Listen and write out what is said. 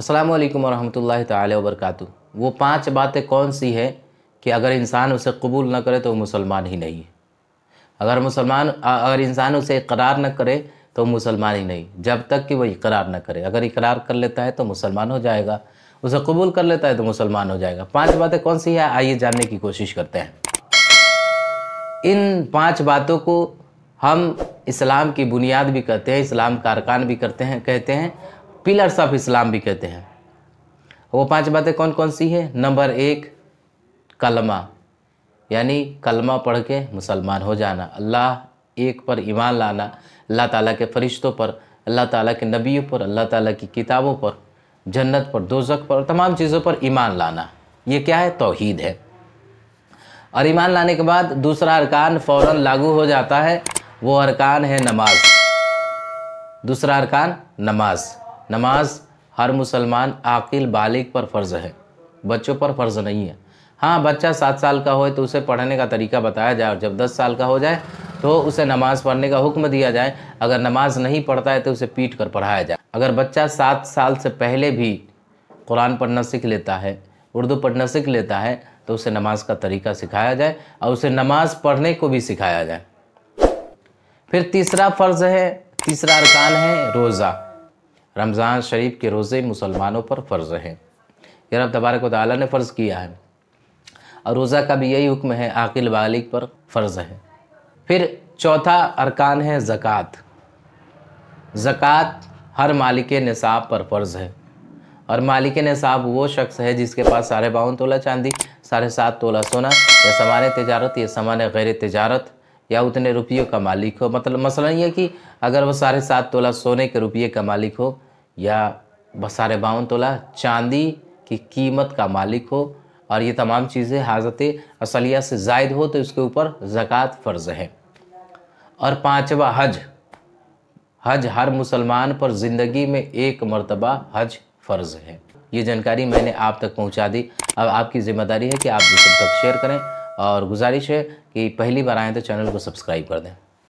अस्सलाम वालेकुम वरहमतुल्लाहि ताला वो पांच बातें कौन सी हैं कि अगर इंसान उसे कबूल ना करे तो मुसलमान ही नहीं है अगर मुसलमान अगर इंसान उसे इकरार ना करे तो मुसलमान ही नहीं जब तक कि वह इकरार न करे अगर इकरार कर लेता है तो मुसलमान हो जाएगा उसे कबूल कर लेता है तो मुसलमान हो जाएगा पांच बातें कौन सी है आइए जानने की कोशिश करते हैं इन पांच बातों को हम इस्लाम की बुनियाद भी कहते हैं इस्लाम कारकान भी करते हैं कहते हैं पिलर्स ऑफ इस्लाम भी कहते हैं वो पांच बातें कौन कौन सी है नंबर एक कलमा यानी कलमा पढ़ के मुसलमान हो जाना अल्लाह एक पर ईमान लाना अल्लाह ताला के फरिश्तों पर अल्लाह ताला के नबियों पर अल्लाह ताला की किताबों पर जन्नत पर दोजक पर तमाम चीज़ों पर ईमान लाना ये क्या है तोहीद है और ईमान लाने के बाद दूसरा अरकान फ़ौर लागू हो जाता है वो अरकान है नमाज दूसरा अरकान नमाज़ नमाज हर मुसलमान आकिल बालिक पर फ़र्ज़ है बच्चों पर फ़र्ज़ नहीं है हाँ बच्चा सात साल का हो तो उसे पढ़ने का तरीका बताया जाए और जब दस साल का हो जाए तो उसे नमाज़ पढ़ने का हुक्म दिया जाए अगर नमाज़ नहीं पढ़ता है तो उसे पीट कर पढ़ाया जाए अगर बच्चा सात साल से पहले भी कुरान पढ़ना सीख लेता है उर्दू पढ़ना सीख लेता है तो उसे नमाज का तरीका सिखाया जाए और उसे नमाज पढ़ने को भी सिखाया जाए फिर तीसरा फ़र्ज़ है तीसरा अरकान है रोज़ा रमज़ान शरीफ के रोज़े मुसलमानों पर फ़र्ज़ हैं यह रब तबारक ताली ने फ़र्ज़ किया है और रोज़ा का भी यही हुक्म है आकिल बालिक पर फ़र्ज़ है फिर चौथा अरकान है ज़क़़त ज़क़़त हर मालिक निसाब पर फ़र्ज़ है और मालिक नसाब वो शख्स है जिसके पास साढ़े बावन तोला चांदी साढ़े सात तोला सोना या सामान तजारत या सामान गैर तजारत या उतने रुपयों का मालिक हो मतलब मसला ये कि अगर वो साढ़े सात तोला सोने के रुपये का मालिक हो या बसार बावन तोला चांदी की कीमत का मालिक हो और ये तमाम चीज़ें हाजत असलिया से जायद हो तो इसके ऊपर ज़क़़त फ़र्ज़ है और पाँचवा हज हज हर मुसलमान पर ज़िंदगी में एक मरतबा हज फ़र्ज़ है ये जानकारी मैंने आप तक पहुंचा दी अब आपकी ज़िम्मेदारी है कि आप दूसरे तक शेयर करें और गुजारिश है कि पहली बार आएँ तो चैनल को सब्सक्राइब कर दें